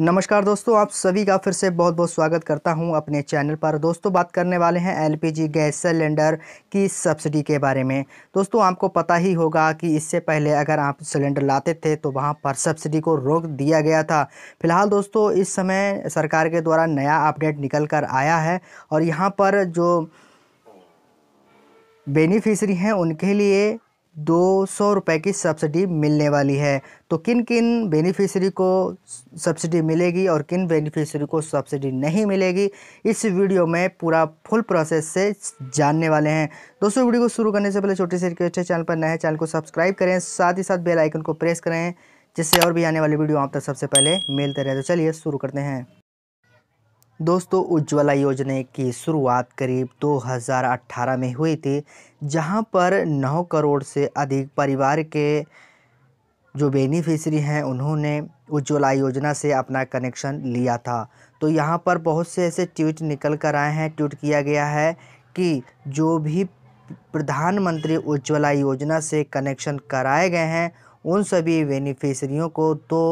नमस्कार दोस्तों आप सभी का फिर से बहुत बहुत स्वागत करता हूं अपने चैनल पर दोस्तों बात करने वाले हैं एलपीजी गैस सिलेंडर की सब्सिडी के बारे में दोस्तों आपको पता ही होगा कि इससे पहले अगर आप सिलेंडर लाते थे तो वहां पर सब्सिडी को रोक दिया गया था फिलहाल दोस्तों इस समय सरकार के द्वारा नया अपडेट निकल कर आया है और यहाँ पर जो बेनिफिशरी हैं उनके लिए दो सौ रुपए की सब्सिडी मिलने वाली है तो किन किन बेनिफिशियरी को सब्सिडी मिलेगी और किन बेनिफिशरी को सब्सिडी नहीं मिलेगी इस वीडियो में पूरा फुल प्रोसेस से जानने वाले हैं दोस्तों वीडियो को शुरू करने से पहले छोटी सी रिक्वेस्ट है चैनल पर नए चैनल को सब्सक्राइब करें साथ ही साथ बेलाइकन को प्रेस करें जिससे और भी आने वाली वीडियो आप तक सबसे पहले मिलते रहे तो चलिए शुरू करते हैं दोस्तों उज्ज्वला योजना की शुरुआत करीब 2018 में हुई थी जहां पर 9 करोड़ से अधिक परिवार के जो बेनिफिशरी हैं उन्होंने उज्ज्वला योजना से अपना कनेक्शन लिया था तो यहां पर बहुत से ऐसे ट्वीट निकल कर आए हैं ट्वीट किया गया है कि जो भी प्रधानमंत्री उज्ज्वला योजना से कनेक्शन कराए गए हैं उन सभी बेनिफिशरियों को दो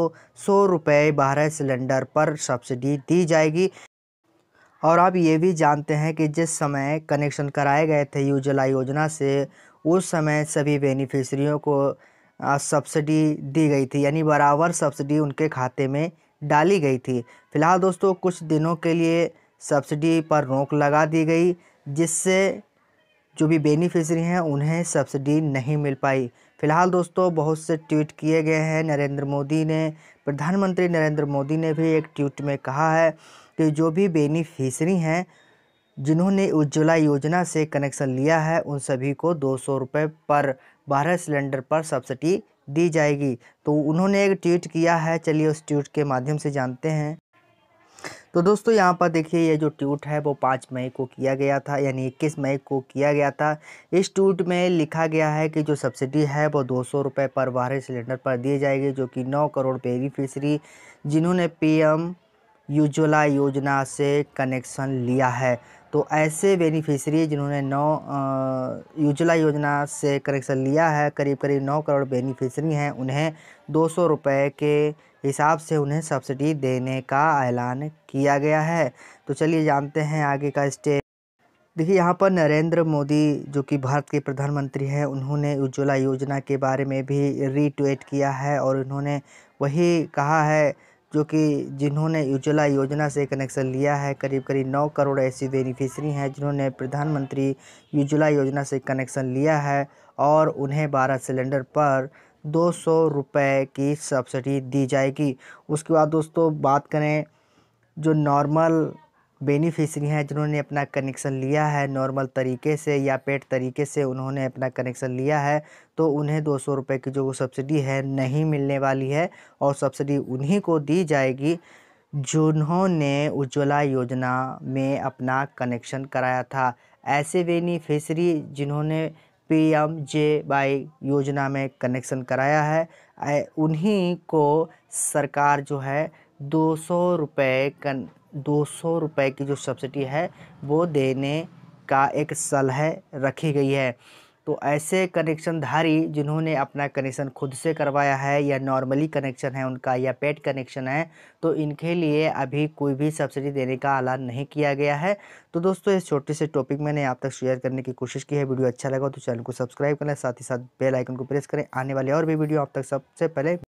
सौ रुपये बारह सिलेंडर पर सब्सिडी दी जाएगी और आप ये भी जानते हैं कि जिस समय कनेक्शन कराए गए थे उज्ज्वला योजना से उस समय सभी बेनिफिशरियों को सब्सिडी दी गई थी यानी बराबर सब्सिडी उनके खाते में डाली गई थी फिलहाल दोस्तों कुछ दिनों के लिए सब्सिडी पर रोक लगा दी गई जिससे जो भी बेनिफिशरी हैं उन्हें सब्सिडी नहीं मिल पाई फिलहाल दोस्तों बहुत से ट्वीट किए गए हैं नरेंद्र मोदी ने प्रधानमंत्री नरेंद्र मोदी ने भी एक ट्वीट में कहा है कि जो भी बेनिफिशरी हैं जिन्होंने उज्ज्वला योजना से कनेक्शन लिया है उन सभी को दो सौ रुपये पर बारह सिलेंडर पर सब्सिडी दी जाएगी तो उन्होंने एक ट्वीट किया है चलिए उस ट्वीट के माध्यम से जानते हैं तो दोस्तों यहाँ पर देखिए ये जो ट्वीट है वो पाँच मई को किया गया था यानी इक्कीस मई को किया गया था इस ट्वीट में लिखा गया है कि जो सब्सिडी है वो दो सौ रुपये पर बारह सिलेंडर पर दी जाएगी जो कि नौ करोड़ बेनिफिशरी जिन्होंने पीएम उज्ज्वला योजना से कनेक्शन लिया है तो ऐसे बेनिफिशरी जिन्होंने नौ उज्ज्वला योजना से कनेक्शन लिया है करीब करीब नौ करोड़ बेनिफिशरी हैं उन्हें दो सौ रुपये के हिसाब से उन्हें सब्सिडी देने का ऐलान किया गया है तो चलिए जानते हैं आगे का स्टेप देखिए यहाँ पर नरेंद्र मोदी जो कि भारत के प्रधानमंत्री हैं उन्होंने उज्ज्वला योजना के बारे में भी रीट्वीट किया है और उन्होंने वही कहा है जो कि जिन्होंने उज्ज्वला योजना से कनेक्शन लिया है करीब करीब नौ करोड़ ऐसी बेनिफिशरी हैं जिन्होंने प्रधानमंत्री उज्ज्वला योजना से कनेक्शन लिया है और उन्हें बारह सिलेंडर पर दो सौ रुपये की सब्सिडी दी जाएगी उसके बाद दोस्तों बात करें जो नॉर्मल बेनिफिशरी हैं जिन्होंने अपना कनेक्शन लिया है नॉर्मल तरीके से या पेड तरीके से उन्होंने अपना कनेक्शन लिया है तो उन्हें दो सौ रुपये की जो सब्सिडी है नहीं मिलने वाली है और सब्सिडी उन्हीं को दी जाएगी जिन्होंने उज्ज्वला योजना में अपना कनेक्शन कराया था ऐसे बेनिफिशरी जिन्होंने पी एम जे वाई योजना में कनेक्शन कराया है उन्हीं को सरकार जो है दो सौ रुपये कन दो सौ रुपये की जो सब्सिडी है वो देने का एक सलाह रखी गई है तो ऐसे कनेक्शनधारी जिन्होंने अपना कनेक्शन खुद से करवाया है या नॉर्मली कनेक्शन है उनका या पेट कनेक्शन है तो इनके लिए अभी कोई भी सब्सिडी देने का ऐलान नहीं किया गया है तो दोस्तों इस छोटे से टॉपिक मैंने आप तक शेयर करने की कोशिश की है वीडियो अच्छा लगा तो चैनल को सब्सक्राइब करें साथ ही साथ बेलाइकन को प्रेस करें आने वाले और भी वीडियो आप तक सबसे पहले